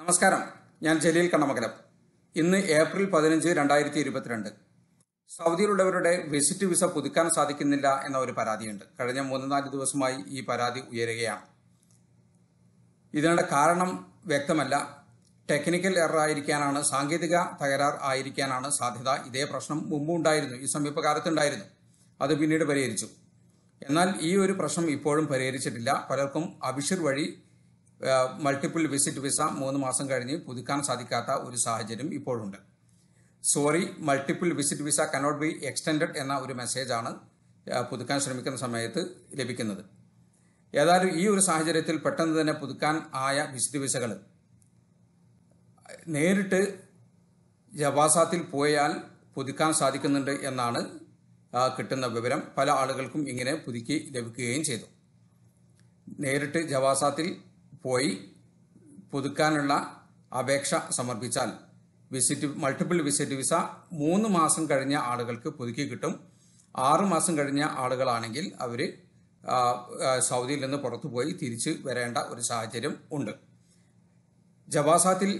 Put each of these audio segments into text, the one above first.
നമസ്കാരം ഞാൻ ജലീൽ കണ്ണമകലം ഇന്ന് ഏപ്രിൽ പതിനഞ്ച് രണ്ടായിരത്തി ഇരുപത്തിരണ്ട് സൗദിയിലുള്ളവരുടെ വിസിറ്റ് വിസ പുതുക്കാൻ സാധിക്കുന്നില്ല എന്ന ഒരു പരാതിയുണ്ട് കഴിഞ്ഞ മൂന്ന് നാല് ദിവസമായി ഈ പരാതി ഉയരുകയാണ് ഇതിനുള്ള കാരണം വ്യക്തമല്ല ടെക്നിക്കൽ എറർ ആയിരിക്കാനാണ് സാങ്കേതിക തകരാർ ആയിരിക്കാനാണ് സാധ്യത ഇതേ പ്രശ്നം മുമ്പ് ഉണ്ടായിരുന്നു ഈ സമീപകാലത്തുണ്ടായിരുന്നു അത് പിന്നീട് പരിഹരിച്ചു എന്നാൽ ഈ ഒരു പ്രശ്നം ഇപ്പോഴും പരിഹരിച്ചിട്ടില്ല പലർക്കും അബിഷിർ വഴി മൾട്ടിപ്പിൾ വിസിറ്റ് വിസ മൂന്ന് മാസം കഴിഞ്ഞ് പുതുക്കാൻ സാധിക്കാത്ത ഒരു സാഹചര്യം ഇപ്പോഴുണ്ട് sorry multiple visit visa cannot be extended എന്ന ഒരു മെസ്സേജാണ് പുതുക്കാൻ ശ്രമിക്കുന്ന സമയത്ത് ലഭിക്കുന്നത് ഏതായാലും ഈ ഒരു സാഹചര്യത്തിൽ പെട്ടെന്ന് തന്നെ പുതുക്കാൻ ആയ വിസിറ്റ് വിസകൾ നേരിട്ട് ജവാസാത്തിൽ പോയാൽ പുതുക്കാൻ സാധിക്കുന്നുണ്ട് എന്നാണ് കിട്ടുന്ന വിവരം പല ആളുകൾക്കും ഇങ്ങനെ പുതുക്കി ലഭിക്കുകയും ചെയ്തു നേരിട്ട് ജവാസാത്തിൽ പോയി പുതുക്കാനുള്ള അപേക്ഷ സമർപ്പിച്ചാൽ വിസിറ്റ് മൾട്ടിപ്പിൾ വിസിറ്റ് വിസ മൂന്ന് മാസം കഴിഞ്ഞ ആളുകൾക്ക് പുതുക്കി കിട്ടും ആറ് മാസം കഴിഞ്ഞ ആളുകളാണെങ്കിൽ അവർ സൗദിയിൽ നിന്ന് പുറത്തുപോയി തിരിച്ച് വരേണ്ട ഒരു സാഹചര്യം ഉണ്ട് ജവാസാത്തിൽ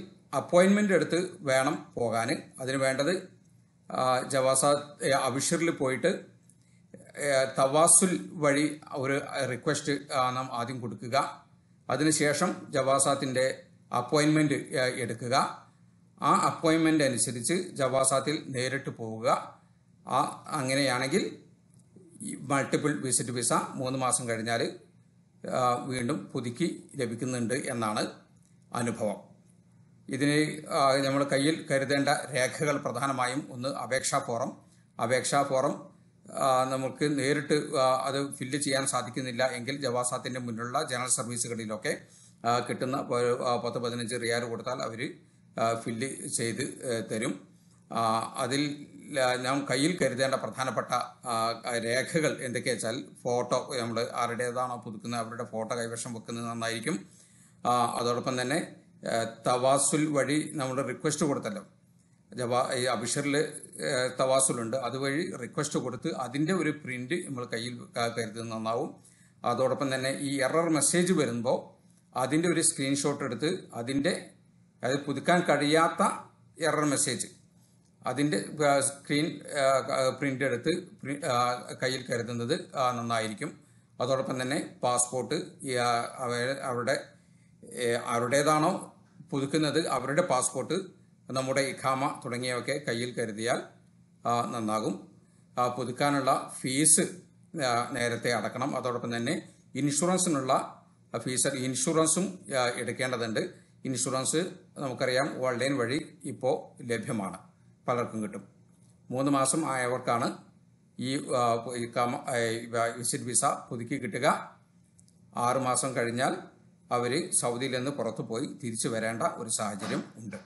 അപ്പോയിൻമെൻ്റ് എടുത്ത് വേണം പോകാൻ അതിന് വേണ്ടത് ജവാസാത്ത് അബിഷറിൽ പോയിട്ട് തവാസുൽ വഴി ഒരു റിക്വസ്റ്റ് നാം ആദ്യം കൊടുക്കുക അതിനുശേഷം ജവാസാത്തിൻ്റെ അപ്പോയിൻമെൻറ്റ് എടുക്കുക ആ അപ്പോയിൻമെൻ്റ് അനുസരിച്ച് ജവാസാത്തിൽ നേരിട്ട് പോവുക ആ അങ്ങനെയാണെങ്കിൽ മൾട്ടിപ്പിൾ വിസിറ്റ് വിസ മൂന്ന് മാസം കഴിഞ്ഞാൽ വീണ്ടും പുതുക്കി ലഭിക്കുന്നുണ്ട് എന്നാണ് അനുഭവം ഇതിന് നമ്മൾ കയ്യിൽ കരുതേണ്ട രേഖകൾ പ്രധാനമായും ഒന്ന് അപേക്ഷാ ഫോറം അപേക്ഷാ ഫോറം നമുക്ക് നേരിട്ട് അത് ഫില്ല് ചെയ്യാൻ സാധിക്കുന്നില്ല എങ്കിൽ ജവാസാത്തിൻ്റെ മുന്നിലുള്ള ജനറൽ സർവീസുകളിലൊക്കെ കിട്ടുന്ന പത്ത് പതിനഞ്ച് റിയാൽ കൊടുത്താൽ അവർ ഫില്ല് ചെയ്ത് തരും അതിൽ നാം കയ്യിൽ കരുതേണ്ട പ്രധാനപ്പെട്ട രേഖകൾ എന്തൊക്കെയാ വെച്ചാൽ ഫോട്ടോ നമ്മൾ ആരുടേതാണോ പുതുക്കുന്നത് അവരുടെ ഫോട്ടോ കൈവശം വെക്കുന്നത് നന്നായിരിക്കും അതോടൊപ്പം തന്നെ തവാസുൽ വഴി നമ്മുടെ റിക്വസ്റ്റ് കൊടുത്തല്ലോ ഈ അബിഷറിൽ തവാസുലുണ്ട് അതുവഴി റിക്വസ്റ്റ് കൊടുത്ത് അതിൻ്റെ ഒരു പ്രിന്റ് നമ്മൾ കയ്യിൽ കരുതുന്നത് നന്നാവും അതോടൊപ്പം തന്നെ ഈ എറർ മെസ്സേജ് വരുമ്പോൾ അതിൻ്റെ ഒരു സ്ക്രീൻഷോട്ട് എടുത്ത് അതിൻ്റെ അത് പുതുക്കാൻ കഴിയാത്ത എറർ മെസ്സേജ് അതിൻ്റെ സ്ക്രീൻ പ്രിൻ്റ് എടുത്ത് കയ്യിൽ കരുതുന്നത് നന്നായിരിക്കും അതോടൊപ്പം തന്നെ പാസ്പോർട്ട് അവരുടെ അവരുടേതാണോ പുതുക്കുന്നത് അവരുടെ പാസ്പോർട്ട് നമ്മുടെ ഇഖാമ തുടങ്ങിയവയൊക്കെ കയ്യിൽ കരുതിയാൽ നന്നാകും പുതുക്കാനുള്ള ഫീസ് നേരത്തെ അടക്കണം അതോടൊപ്പം തന്നെ ഇൻഷുറൻസിനുള്ള ഫീസ് ഇൻഷുറൻസും എടുക്കേണ്ടതുണ്ട് ഇൻഷുറൻസ് നമുക്കറിയാം ഓൺലൈൻ വഴി ഇപ്പോൾ ലഭ്യമാണ് പലർക്കും കിട്ടും മൂന്ന് മാസം ആയവർക്കാണ് ഈ വിസിറ്റ് വിസ പുതുക്കി കിട്ടുക ആറുമാസം കഴിഞ്ഞാൽ അവർ സൗദിയിൽ നിന്ന് പുറത്തു പോയി തിരിച്ചു വരേണ്ട ഒരു സാഹചര്യം ഉണ്ട്